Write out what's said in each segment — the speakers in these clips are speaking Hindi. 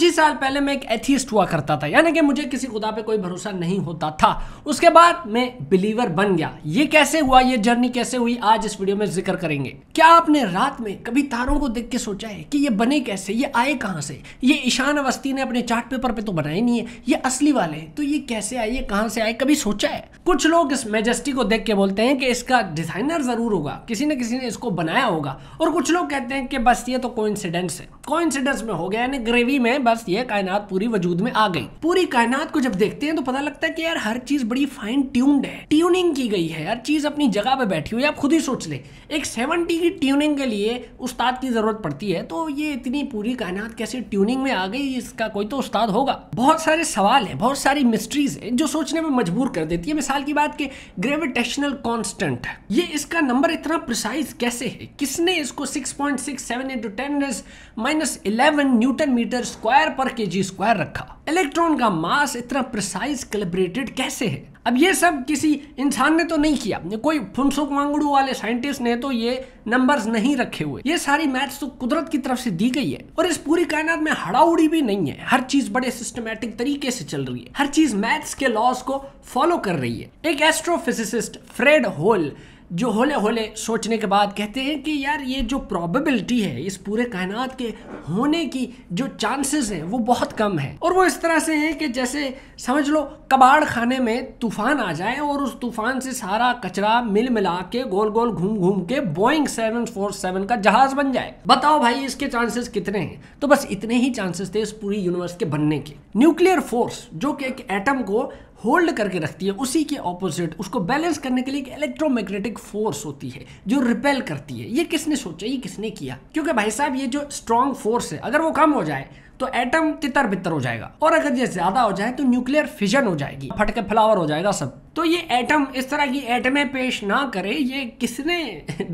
कुछ ही साल पहले मैं एक एथिस्ट हुआ करता था यानी कि मुझे किसी खुदा पे कोई भरोसा नहीं होता था उसके बाद मैं बिलीवर बन गया ये कैसे हुआ ये जर्नी कैसे हुई आज इस वीडियो में जिक्र करेंगे क्या आपने रात में कभी तारों को देख के सोचा है कि ये बने कैसे ये आए कहाँ से ये ईशान अवस्थी ने अपने चार्ट पेपर पे तो बनाए नहीं है ये असली वाले हैं तो ये कैसे आए ये कहाँ से आए कभी सोचा है कुछ लोग इस मेजेस्टी को देख के बोलते हैं कि इसका डिजाइनर जरूर होगा किसी न किसी ने इसको बनाया होगा और कुछ लोग कहते हैं कि बस ये तो कोइंसिडेंस है कोइंसिडेंस में हो गया यानी ग्रेवी में पास ये कायनात पूरी वजूद में आ गई पूरी कायनात को जब देखते हैं तो पता लगता है कि यार हर चीज बड़ी फाइन ट्यून्ड है ट्यूनिंग की गई है हर चीज अपनी जगह पे बैठी हुई है आप खुद ही सोच ले एक सेवनटी की ट्यूनिंग के लिए उस्ताद की जरूरत पड़ती है तो ये इतनी पूरी कायनात कैसे ट्यूनिंग में आ गई इसका कोई तो उस्ताद होगा बहुत सारे सवाल है बहुत सारी मिस्ट्रीज है जो सोचने में मजबूर कर देती है मिसाल की बात के ग्रेविटेशनल कॉन्स्टेंट ये इसका नंबर इतना प्रिसाइज कैसे है किसने इसको six point six seven into ten minus eleven newton metre square square per K जी स्क्वायर रखा इलेक्ट्रॉन का मास इतना प्रिसाइज कैलिब्रेटेड कैसे है अब ये सब किसी इंसान ने तो नहीं किया कोई फुनसुक मांगड़ू वाले साइंटिस्ट ने तो ये नंबर्स नहीं रखे हुए ये सारी मैथ्स तो कुदरत की तरफ से दी गई है और इस पूरी कायनात में हड़ाउड़ी भी नहीं है हर चीज बड़े सिस्टमेटिक तरीके से चल रही है हर चीज मैथ्स के लॉज को फॉलो कर रही है एक एस्ट्रोफिजिसिस्ट फ्रेड होल जो होले होले सोचने के बाद कहते हैं कि यार ये जो प्रोबेबिलिटी है इस पूरे कायनात के होने की जो चांसेस हैं वो बहुत कम है और वो इस तरह से हैं कि जैसे समझ लो कबाड़ खाने में तूफान आ जाए और उस तूफान से सारा कचरा मिल मिला के गोल गोल घूम घूम के बोइंग सेवन फोर सेवन का जहाज बन जाए बताओ भाई इसके चांसेस कितने हैं तो बस इतने ही चांसेस थे इस पूरी यूनिवर्स के बनने के न्यूक्लियर फोर्स जो कि एक एटम को होल्ड करके रखती है उसी के ऑपोजिट उसको बैलेंस करने के लिए एक इलेक्ट्रोमैग्नेटिक फोर्स होती है जो रिपेल करती है ये किसने सोचा ये किसने किया क्योंकि भाई साहब ये जो स्ट्रांग फोर्स है अगर वो कम हो जाए तो एटम तितर बितर हो जाएगा और अगर ये ज्यादा हो जाए तो न्यूक्लियर फिजन हो जाएगी फटके फ्लावर हो जाएगा सब तो ये एटम इस तरह की एटमें पेश ना करे ये किसने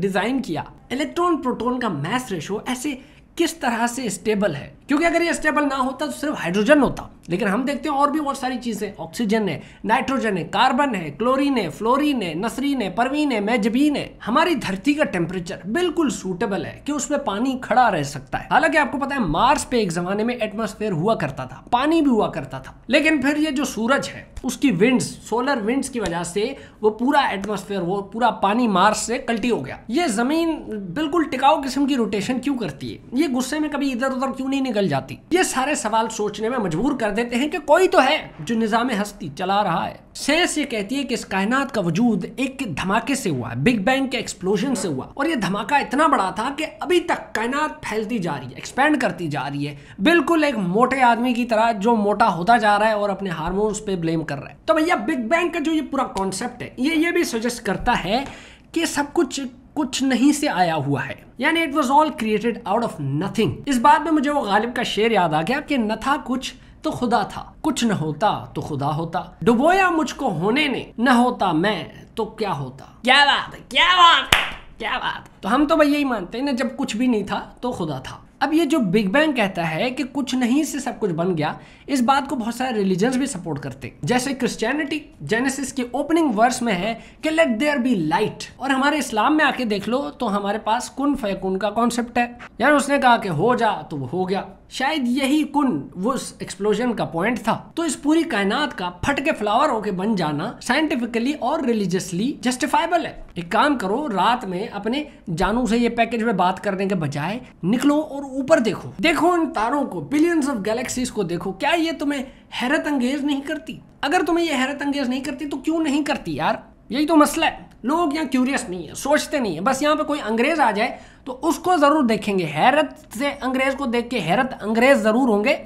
डिजाइन किया इलेक्ट्रॉन प्रोटोन का मैस रेशो ऐसे किस तरह से स्टेबल है क्योंकि अगर ये स्टेबल ना होता तो सिर्फ हाइड्रोजन होता लेकिन हम देखते हैं और भी बहुत सारी चीज़ें ऑक्सीजन है नाइट्रोजन है कार्बन है क्लोरीन है फ्लोरीन है नसरीन है परवीन है मेजबीन है हमारी धरती का टेम्परेचर बिल्कुल सूटेबल है कि उसमें पानी खड़ा रह सकता है हालांकि आपको पता है मार्स पे एक जमाने में एटमोस्फेयर हुआ करता था पानी भी हुआ करता था लेकिन फिर ये जो सूरज है उसकी विंड्स सोलर विंड्स की वजह से वो पूरा एटमोस्फेयर वो पूरा पानी मार्स से कल्टी हो गया ये जमीन बिल्कुल टिकाऊ किस्म की रोटेशन क्यों करती है ये ये गुस्से में कभी इधर उधर क्यों नहीं निकल जाती ये सारे सवाल सोचने में मजबूर कर देते हैं कि कोई तो है जो निज़ाम हस्ती चला रहा है सेंस ये कहती है कि इस कायनात का वजूद एक धमाके से हुआ है बिग बैंग के एक्सप्लोजन से हुआ और ये धमाका इतना बड़ा था कि अभी तक कायनात फैलती जा रही है एक्सपेंड करती जा रही है बिल्कुल एक मोटे आदमी की तरह जो मोटा होता जा रहा है और अपने हारमोन्स पे ब्लेम कर रहा है तो भैया बिग बैंग का जो ये पूरा कॉन्सेप्ट है ये ये भी सजेस्ट करता है कि सब कुछ कुछ नहीं से आया हुआ है यानी it was all created out of nothing इस बात में मुझे वो गालिब का शेर याद आ गया कि न था कुछ तो खुदा था कुछ न होता तो खुदा होता डुबोया मुझको होने ने न होता मैं तो क्या होता क्या बात क्या बात क्या बात तो हम तो भाई यही मानते हैं ना जब कुछ भी नहीं था तो खुदा था अब ये जो बिग बैंग कहता है कि कुछ नहीं से सब कुछ बन गया इस बात को बहुत सारे रिलीजन्स भी सपोर्ट करते जैसे क्रिश्चियनिटी जेनेसिस के ओपनिंग वर्स में है कि लेट देयर बी लाइट और हमारे इस्लाम में आके देख लो तो हमारे पास कुन फैकुन का कॉन्सेप्ट है यार उसने कहा कि हो जा तो वो हो गया शायद यही कुन वो एक्सप्लोजन का पॉइंट था तो इस पूरी कायनात का फटके फ्लावर होके बन जाना साइंटिफिकली और रिलीजियसली जस्टिफाइबल है एक काम करो रात में अपने जानू से ये पैकेज में बात करने के बजाय निकलो और ऊपर देखो देखो इन तारों को बिलियंस ऑफ गैलेक्सीज को देखो क्या ये तुम्हें हैरत अंगेज नहीं करती अगर तुम्हें ये हैरत अंगेज नहीं करती तो क्यों नहीं करती यार यही तो मसला है लोग यहाँ क्यूरियस नहीं है सोचते नहीं है बस यहाँ पे कोई अंग्रेज आ जाए तो उसको जरूर देखेंगे हैरत से अंग्रेज को देख के हैरत अंग्रेज जरूर होंगे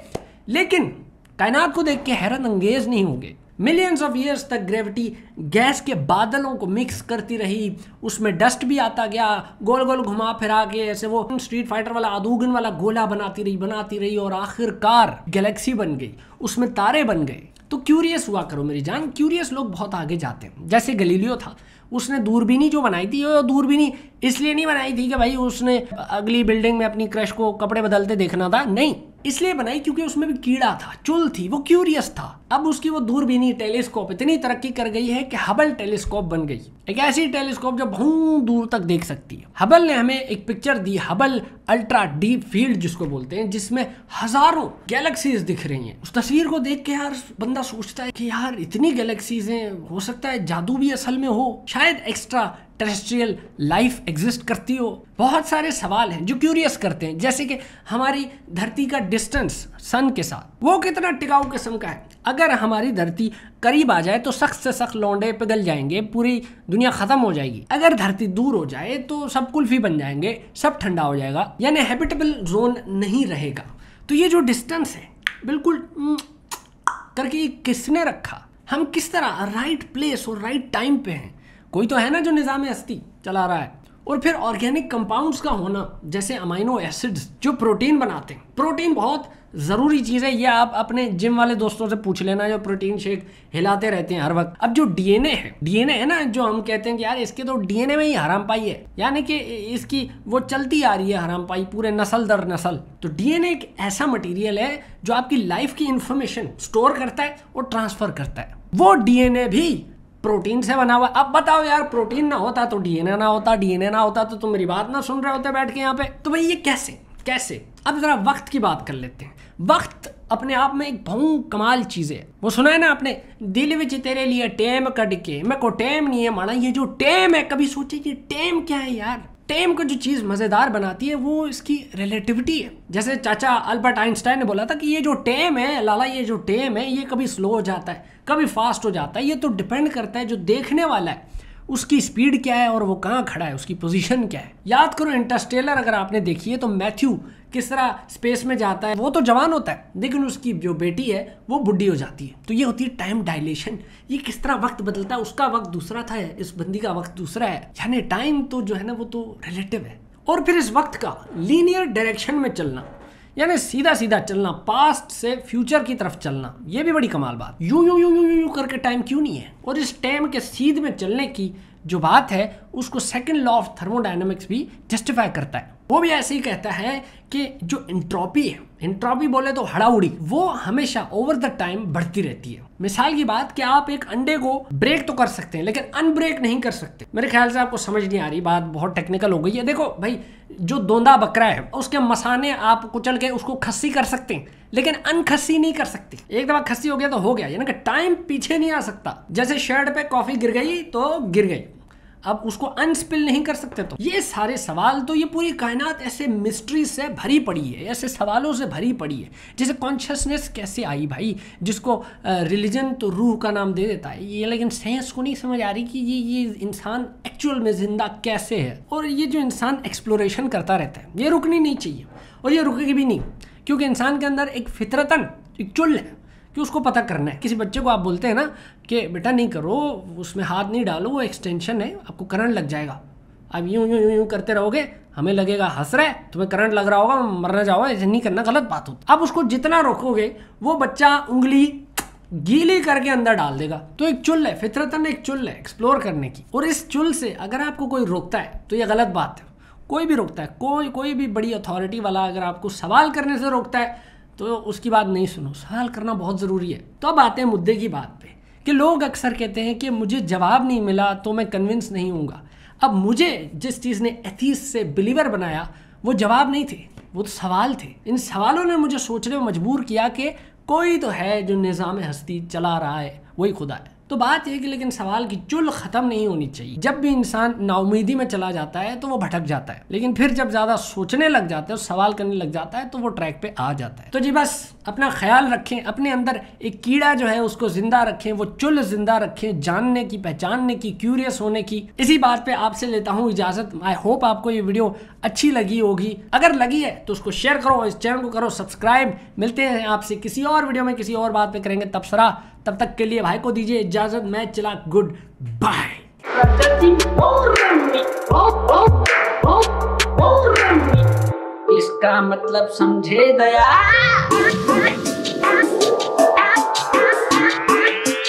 लेकिन कायनात को देख के हैरत अंगेज नहीं होंगे मिलियंस ऑफ ईयर्स तक ग्रेविटी गैस के बादलों को मिक्स करती रही उसमें डस्ट भी आता गया गोल गोल घुमा फिरा के ऐसे वो स्ट्रीट फाइटर वाला आदूगन वाला गोला बनाती रही बनाती रही और आखिरकार गैलेक्सी बन गई उसमें तारे बन गए तो क्यूरियस हुआ करो मेरी जान क्यूरियस लोग बहुत आगे जाते हैं जैसे गलीलियो था उसने दूरबीनी जो बनाई थी वो दूरबीनी इसलिए नहीं बनाई थी कि भाई उसने अगली बिल्डिंग में अपनी क्रश को कपड़े बदलते देखना था नहीं इसलिए बनाई क्योंकि उसमें भी कीड़ा था चुल थी वो क्यूरियस था अब उसकी वो दूरबीनी टेलीस्कोप इतनी तरक्की कर गई है कि हबल टेलीस्कोप बन गई एक ऐसी टेलीस्कोप जो बहुत दूर तक देख सकती है हबल ने हमें एक पिक्चर दी हबल अल्ट्रा डीप फील्ड जिसको बोलते हैं जिसमें हजारों गैलेक्सीज दिख रही हैं उस तस्वीर को देख के यार बंदा सोचता है कि यार इतनी गैलेक्सीज हैं हो सकता है जादू भी असल में हो शायद एक्स्ट्रा टेरेस्ट्रियल लाइफ एग्जिस्ट करती हो बहुत सारे सवाल हैं जो क्यूरियस करते हैं जैसे कि हमारी धरती का डिस्टेंस सन के साथ वो कितना टिकाऊ किस्म का है अगर हमारी धरती करीब आ जाए तो सख्त से सख्त लौंडे पिघल जाएंगे पूरी दुनिया खत्म हो जाएगी अगर धरती दूर हो जाए तो सब कुल्फी बन जाएंगे सब ठंडा हो जाएगा यानी हैबिटेबल जोन नहीं रहेगा तो ये जो डिस्टेंस है बिल्कुल करके किसने रखा हम किस तरह राइट प्लेस और राइट टाइम पे हैं कोई तो है ना जो निज़ाम हस्ती चला रहा है और फिर ऑर्गेनिक कंपाउंड्स का होना जैसे अमाइनो एसिड्स जो प्रोटीन बनाते हैं प्रोटीन बहुत ज़रूरी चीज़ है ये आप अपने जिम वाले दोस्तों से पूछ लेना जो प्रोटीन शेक हिलाते रहते हैं हर वक्त अब जो डीएनए है डीएनए है ना जो हम कहते हैं कि यार इसके तो डीएनए में ही हराम पाई है यानी कि इसकी वो चलती आ रही है हराम पाई पूरे नसल दर नसल तो डीएनए एक ऐसा मटीरियल है जो आपकी लाइफ की इंफॉर्मेशन स्टोर करता है और ट्रांसफर करता है वो डीएनए भी प्रोटीन से बना हुआ अब बताओ यार प्रोटीन ना होता तो डीएनए ना होता डीएनए ना होता तो तुम मेरी बात ना सुन रहे होते बैठ के यहाँ पे तो भाई ये कैसे कैसे अब ज़रा वक्त की बात कर लेते हैं वक्त अपने आप में एक बहु कमाल चीज़ है वो सुना है ना आपने दिल विच तेरे लिए टेम कट के मैं को टेम नहीं है माना ये जो टेम है कभी सोचे ये टेम क्या है यार टेम को जो चीज़ मज़ेदार बनाती है वो इसकी रिलेटिविटी है जैसे चाचा अल्बर्ट आइंस्टाइन ने बोला था कि ये जो टेम है लाला ये जो टेम है ये कभी स्लो हो जाता है कभी फास्ट हो जाता है ये तो डिपेंड करता है जो देखने वाला है उसकी स्पीड क्या है और वो कहाँ खड़ा है उसकी पोजीशन क्या है याद करो इंटरस्टेलर अगर आपने देखी है तो मैथ्यू किस तरह स्पेस में जाता है वो तो जवान होता है लेकिन उसकी जो बेटी है वो बुढ़ी हो जाती है तो ये होती है टाइम डायलेशन ये किस तरह वक्त बदलता है उसका वक्त दूसरा था इस बंदी का वक्त दूसरा है यानी टाइम तो जो है ना वो तो रिलेटिव है और फिर इस वक्त का लीनियर डायरेक्शन में चलना यानी सीधा सीधा चलना पास्ट से फ्यूचर की तरफ चलना ये भी बड़ी कमाल बात you you you you you करके टाइम क्यों नहीं है और इस टाइम के सीध में चलने की जो बात है उसको सेकेंड लॉ ऑफ थर्मोडाइनमिक्स भी जस्टिफाई करता है वो भी ऐसे ही कहता है कि जो इंट्रॉपी है इंट्रॉपी बोले तो हड़ाउड़ी वो हमेशा ओवर द टाइम बढ़ती रहती है मिसाल की बात कि आप एक अंडे को ब्रेक तो कर सकते हैं लेकिन अनब्रेक नहीं कर सकते मेरे ख्याल से आपको समझ नहीं आ रही बात बहुत टेक्निकल हो गई है देखो भाई जो दोंदा बकरा है उसके मसाने आप कुचल के उसको खस्सी कर सकते हैं लेकिन अनखस्सी नहीं कर सकते एक दफा खस्सी हो गया तो हो गया यानी कि टाइम पीछे नहीं आ सकता जैसे शर्ट पे कॉफी गिर गई तो गिर गई आप उसको अनस्पिल नहीं कर सकते तो ये सारे सवाल तो ये पूरी कायनात ऐसे मिस्ट्री से भरी पड़ी है ऐसे सवालों से भरी पड़ी है जैसे कॉन्शियसनेस कैसे आई भाई जिसको रिलीजन तो रूह का नाम दे देता है ये लेकिन साइंस को नहीं समझ आ रही कि ये ये इंसान एक्चुअल में ज़िंदा कैसे है और ये जो इंसान एक्सप्लोरेशन करता रहता है ये रुकनी नहीं चाहिए और ये रुकेगी भी नहीं क्योंकि इंसान के अंदर एक फितरतन एक चुल्ल है कि उसको पता करना है किसी बच्चे को आप बोलते हैं ना कि बेटा नहीं करो उसमें हाथ नहीं डालो वो एक्सटेंशन है आपको करंट लग जाएगा आप यूं यूँ यूं यूँ करते रहोगे हमें लगेगा हंस रहा है तुम्हें करंट लग रहा होगा मरना जाओ ऐसे नहीं करना गलत बात होती आप उसको जितना रोकोगे वो बच्चा उंगली गीली करके अंदर डाल देगा तो एक चुल है फितरतन एक चुल है एक्सप्लोर करने की और इस चुल से अगर आपको कोई रोकता है तो ये गलत बात है कोई भी रोकता है कोई कोई भी बड़ी अथॉरिटी वाला अगर आपको सवाल करने से रोकता है तो उसकी बात नहीं सुनो सवाल करना बहुत ज़रूरी है तो अब आते हैं मुद्दे की बात पे कि लोग अक्सर कहते हैं कि मुझे जवाब नहीं मिला तो मैं कन्विंस नहीं हूँगा अब मुझे जिस चीज़ ने एथीस से बिलीवर बनाया वो जवाब नहीं थे वो तो सवाल थे इन सवालों ने मुझे सोचने में मजबूर किया कि कोई तो है जो निज़ाम हस्ती चला रहा है वही खुदा है तो बात यह कि लेकिन सवाल की चुल ख़त्म नहीं होनी चाहिए जब भी इंसान नाउमीदी में चला जाता है तो वो भटक जाता है लेकिन फिर जब ज़्यादा सोचने लग जाता है सवाल करने लग जाता है तो वो ट्रैक पे आ जाता है तो जी बस अपना ख्याल रखें अपने अंदर एक कीड़ा जो है उसको जिंदा रखें वो चुल जिंदा रखें जानने की पहचानने की क्यूरियस होने की इसी बात पे आपसे लेता हूँ इजाज़त आई होप आपको ये वीडियो अच्छी लगी होगी अगर लगी है तो उसको शेयर करो इस चैनल को करो सब्सक्राइब मिलते हैं आपसे किसी और वीडियो में किसी और बात पे करेंगे तबसरा तब तक के लिए भाई को दीजिए इजाजत मैं चला गुड बाय इसका मतलब समझे दया हाँ।